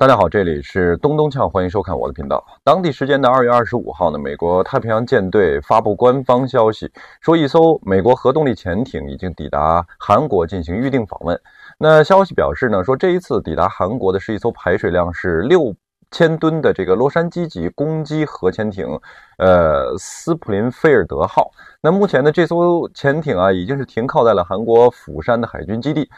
大家好，这里是东东呛，欢迎收看我的频道。当地时间的二月二十五号呢，美国太平洋舰队发布官方消息，说一艘美国核动力潜艇已经抵达韩国进行预定访问。那消息表示呢，说这一次抵达韩国的是一艘排水量是六千吨的这个洛杉矶级攻击核潜艇，呃，斯普林菲尔德号。那目前呢，这艘潜艇啊，已经是停靠在了韩国釜山的海军基地。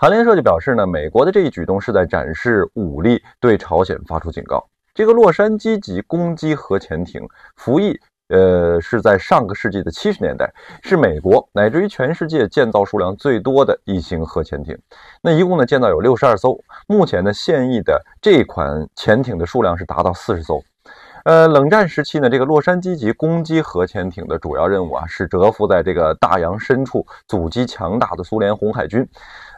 韩联社就表示呢，美国的这一举动是在展示武力，对朝鲜发出警告。这个洛杉矶级攻击核潜艇服役，呃，是在上个世纪的七十年代，是美国乃至于全世界建造数量最多的一型核潜艇。那一共呢建造有六十二艘，目前呢现役的这款潜艇的数量是达到四十艘。呃，冷战时期呢，这个洛杉矶级攻击核潜艇的主要任务啊，是蛰伏在这个大洋深处，阻击强大的苏联红海军。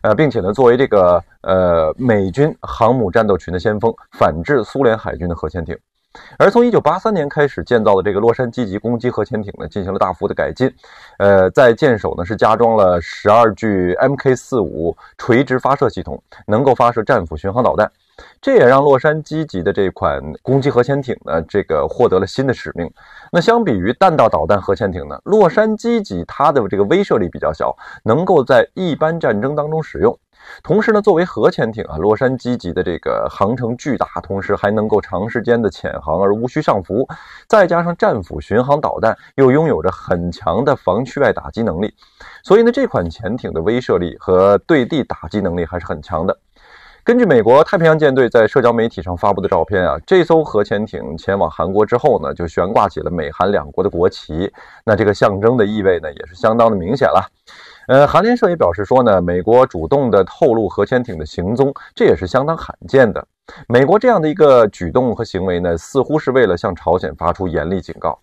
呃，并且呢，作为这个呃美军航母战斗群的先锋，反制苏联海军的核潜艇。而从1983年开始建造的这个洛杉矶级攻击核潜艇呢，进行了大幅的改进。呃，在舰首呢是加装了12具 MK45 垂直发射系统，能够发射战斧巡航导弹。这也让洛杉矶级的这款攻击核潜艇呢，这个获得了新的使命。那相比于弹道导弹核潜艇呢，洛杉矶级它的这个威慑力比较小，能够在一般战争当中使用。同时呢，作为核潜艇啊，洛杉矶级的这个航程巨大，同时还能够长时间的潜航而无需上浮。再加上战斧巡航导弹又拥有着很强的防区外打击能力，所以呢，这款潜艇的威慑力和对地打击能力还是很强的。根据美国太平洋舰队在社交媒体上发布的照片啊，这艘核潜艇前往韩国之后呢，就悬挂起了美韩两国的国旗。那这个象征的意味呢，也是相当的明显了。呃，韩联社也表示说呢，美国主动的透露核潜艇的行踪，这也是相当罕见的。美国这样的一个举动和行为呢，似乎是为了向朝鲜发出严厉警告。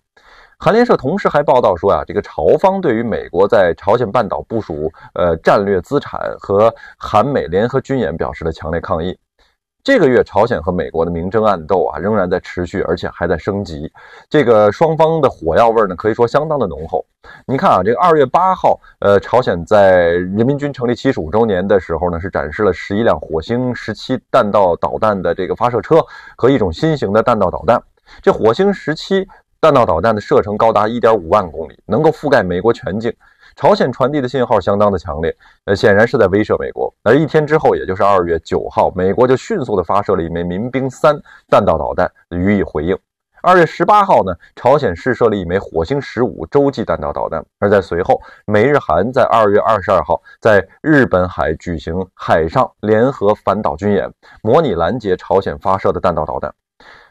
韩联社同时还报道说啊，这个朝方对于美国在朝鲜半岛部署呃战略资产和韩美联合军演表示了强烈抗议。这个月，朝鲜和美国的明争暗斗啊，仍然在持续，而且还在升级。这个双方的火药味呢，可以说相当的浓厚。您看啊，这个二月八号，呃，朝鲜在人民军成立七十五周年的时候呢，是展示了十一辆“火星十七”弹道导弹的这个发射车和一种新型的弹道导弹。这“火星十七”。弹道导弹的射程高达一点五万公里，能够覆盖美国全境。朝鲜传递的信号相当的强烈，呃，显然是在威慑美国。而一天之后，也就是二月九号，美国就迅速的发射了一枚民兵三弹道导弹予以回应。二月十八号呢，朝鲜试射了一枚火星十五洲际弹道导弹。而在随后，美日韩在二月二十二号在日本海举行海上联合反导军演，模拟拦截朝鲜发射的弹道导弹。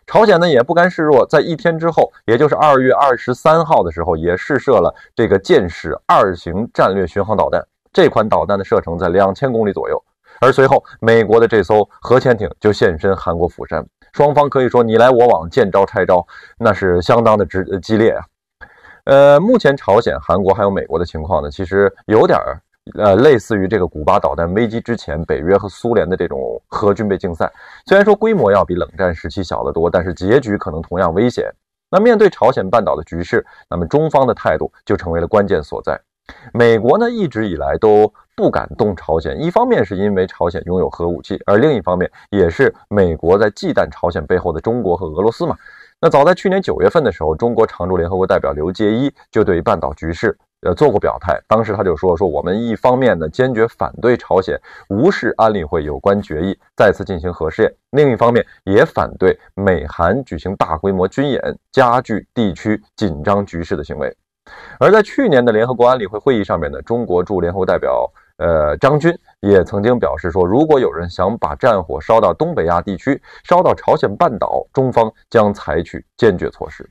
朝鲜呢也不甘示弱，在一天之后，也就是二月二十三号的时候，也试射了这个箭矢二型战略巡航导弹。这款导弹的射程在两千公里左右。而随后，美国的这艘核潜艇就现身韩国釜山，双方可以说你来我往，见招拆招，那是相当的激激烈啊。呃，目前朝鲜、韩国还有美国的情况呢，其实有点儿。呃，类似于这个古巴导弹危机之前，北约和苏联的这种核军备竞赛，虽然说规模要比冷战时期小得多，但是结局可能同样危险。那面对朝鲜半岛的局势，那么中方的态度就成为了关键所在。美国呢，一直以来都不敢动朝鲜，一方面是因为朝鲜拥有核武器，而另一方面也是美国在忌惮朝鲜背后的中国和俄罗斯嘛。那早在去年九月份的时候，中国常驻联合国代表刘结一就对于半岛局势。呃，做过表态，当时他就说说，我们一方面呢坚决反对朝鲜无视安理会有关决议再次进行核试验，另一方面也反对美韩举行大规模军演加剧地区紧张局势的行为。而在去年的联合国安理会会议上面呢，中国驻联合国代表呃张军也曾经表示说，如果有人想把战火烧到东北亚地区，烧到朝鲜半岛，中方将采取坚决措施。